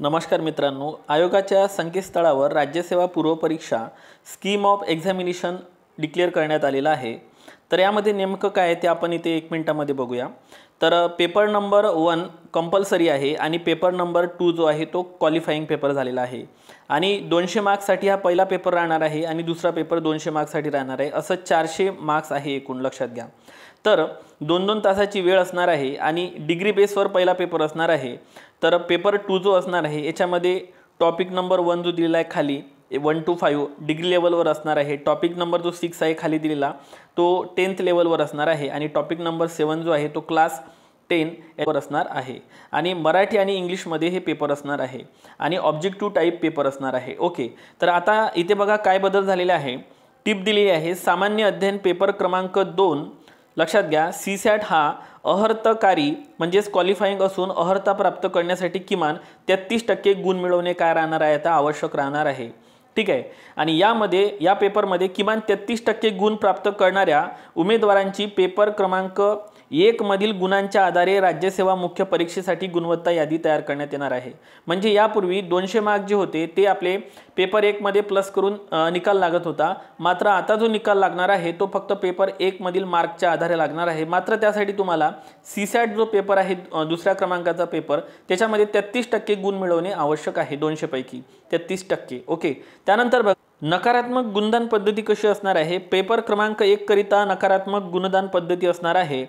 नमस्कार मित्रांनो आयोगाच्या संकेतस्थळावर राज्यसेवा पूर्वपरीक्षा स्कीम ऑफ एक्झामिनेशन डिक्लेअर करण्यात आलेलं आहे तर यामध्ये नेमकं काय आहे ते आपण इथे एक मिनटामध्ये बघूया तर पेपर नंबर वन कंपल्सरी आहे आणि पेपर नंबर टू जो आहे तो क्वालिफाईंग पेपर झालेला आहे आणि दोनशे मार्क्ससाठी हा पहिला पेपर राहणार आहे आणि दुसरा पेपर दोनशे मार्क्ससाठी राहणार आहे असं चारशे मार्क्स आहे एकूण लक्षात घ्या तर दोन दोन तासाची वेळ असणार आहे आणि डिग्री बेसवर पहिला पेपर असणार आहे तर पेपर टू जो असणार आहे याच्यामध्ये टॉपिक नंबर वन जो दिलेला आहे खाली वन टू फाईव्ह डिग्री लेवलवर असणार आहे टॉपिक नंबर जो सिक्स आहे खाली दिलेला तो टेन्थ लेवलवर असणार आहे आणि टॉपिक नंबर सेवन जो आहे तो क्लास टेन यावर असणार आहे आणि मराठी आणि इंग्लिशमध्ये हे पेपर असणार आहे आणि ऑब्जेक्टिव्ह टाईप पेपर असणार आहे ओके तर आता इथे बघा काय बदल झालेला आहे टिप दिलेली आहे सामान्य अध्ययन पेपर क्रमांक दोन लक्षात घ्या सी सॅट हा अहर्तकारी म्हणजेच क्वालिफाईंग असून अहर्ता प्राप्त करण्यासाठी किमान तेहतीस टक्के गुण मिळवणे काय राहणार आहे आता आवश्यक राहणार आहे ठीक आहे आणि यामध्ये या पेपरमध्ये किमान तेहतीस टक्के गुण प्राप्त करणाऱ्या उमेदवारांची पेपर क्रमांक एकमधील गुणांच्या आधारे राज्यसेवा मुख्य परीक्षेसाठी गुणवत्ता यादी तयार करण्यात येणार आहे म्हणजे यापूर्वी दोनशे मार्क जे होते ते आपले पेपर एकमध्ये प्लस करून निकाल लागत होता मात्र आता जो निकाल लागणार आहे तो फक्त पेपर एकमधील मार्कच्या आधारे लागणार आहे मात्र त्यासाठी तुम्हाला सी सॅट जो पेपर आहे दुसऱ्या क्रमांकाचा पेपर त्याच्यामध्ये तेहत्तीस टक्के गुण मिळवणे आवश्यक आहे दोनशेपैकी तेहत्तीस टक्के ओके त्यानंतर बघ नकारात्मक गुणदान पद्धती कशी असणार आहे पेपर क्रमांक एककरिता नकारात्मक गुणदान पद्धती असणार आहे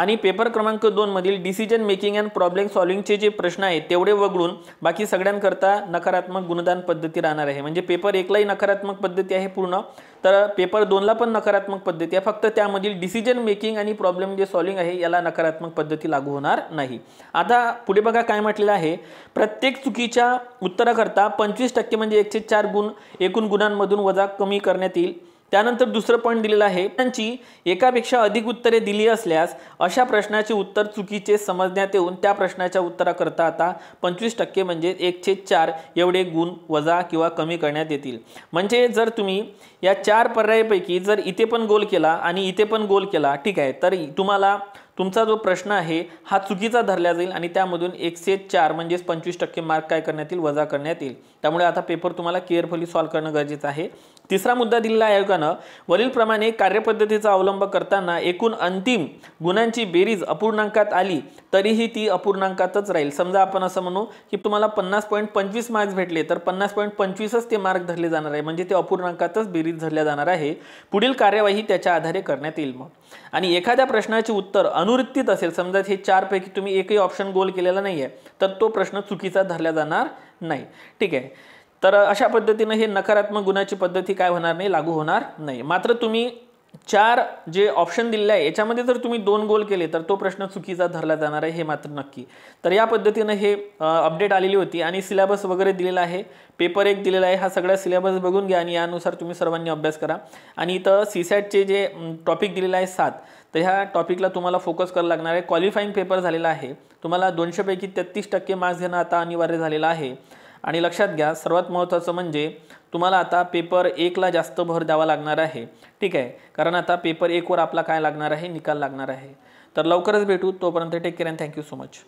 आणि पेपर क्रमांक दोनमधील डिसिजन मेकिंग अँड प्रॉब्लेम सॉल्विंगचे जे प्रश्न आहेत तेवढे वगळून बाकी सगळ्यांकरता नकारात्मक गुणदान पद्धती राहणार आहे म्हणजे पेपर एकलाही नकारात्मक पद्धती आहे पूर्ण तर पेपर दोनला पण नकारात्मक पद्धती आहे फक्त त्यामधील डिसिजन मेकिंग आणि प्रॉब्लेम जे सॉल्विंग आहे याला नकारात्मक पद्धती लागू होणार नाही आता पुढे बघा काय म्हटलेलं आहे प्रत्येक चुकीच्या उत्तराकरता पंचवीस टक्के म्हणजे एकशे चार गुण एकूण गुणांमधून वजा कमी करण्यात येईल त्यानंतर दुसरं पॉईंट दिलेलं आहे त्यांची एकापेक्षा अधिक उत्तरे दिली असल्यास अशा प्रश्नाचे उत्तर चुकीचे समजण्यात येऊन त्या प्रश्नाच्या उत्तराकरता आता पंचवीस टक्के म्हणजे एकशे चार एवढे गुण वजा किंवा कमी करण्यात येतील म्हणजे जर तुम्ही या चार पर्यायापैकी जर इथे पण गोल केला आणि इथे पण गोल केला ठीक आहे तर तुम्हाला तुमचा जो प्रश्न आहे हा चुकीचा धरला जाईल आणि त्यामधून एकशे चार म्हणजेच पंचवीस टक्के मार्क काय करण्यात येईल वजा करण्यात येईल त्यामुळे आता पेपर तुम्हाला केअरफुली सॉल्व्ह करणं गरजेचं आहे तिसरा मुद्दा दिलेला आयोगानं वरीलप्रमाणे कार्यपद्धतीचा अवलंब करताना एकूण अंतिम गुणांची बेरीज अपूर्णांकात आली तरीही ती अपूर्णांकातच राहील समजा आपण असं म्हणू की तुम्हाला पन्नास पॉईंट पंचवीस मार्क्स भेटले तर पन्नास पॉईंट पंचवीसच ते मार्क धरले जाणार आहे म्हणजे ते अपूर्णांकातच बेरीज धरल्या जाणार आहे पुढील कार्यवाही त्याच्या आधारे करण्यात येईल मग आणि एखाद्या प्रश्नाचे उत्तर अनुवृत्तीत असेल समजा हे चारपैकी तुम्ही एकही ऑप्शन गोल केलेला नाही तर तो प्रश्न चुकीचा धरला जाणार नाही ठीक आहे तर अशा पद्धतीनं हे नकारात्मक गुणाची पद्धती काय होणार नाही लागू होणार नाही मात्र तुम्ही चार जे ऑप्शन दिले आहे याच्यामध्ये जर तुम्ही दोन गोल केले तर तो प्रश्न चुकीचा धरला जाणार आहे हे मात्र नक्की तर या पद्धतीनं हे अपडेट आलेली होती आणि सिलेबस वगैरे दिलेला आहे पेपर एक दिलेला आहे हा सगळा सिलेबस बघून घ्या आणि यानुसार तुम्ही सर्वांनी अभ्यास करा आणि इथं सी सॅटचे जे टॉपिक दिलेला आहे सात तर ह्या टॉपिकला तुम्हाला फोकस करायला लागणार आहे क्वालिफाईंग पेपर झालेला आहे तुम्हाला दोनशेपैकी तेहत्तीस टक्के मार्क्स घेणं आता अनिवार्य झालेलं आहे आणि लक्षात घ्या सर्वात महत्त्वाचं म्हणजे तुम्हाला आता पेपर एकला जास्त भर द्यावा लागणार आहे ठीक आहे कारण आता पेपर एकवर आपला काय लागणार आहे निकाल लागणार आहे तर लवकरच भेटू तोपर्यंत take care and thank you so much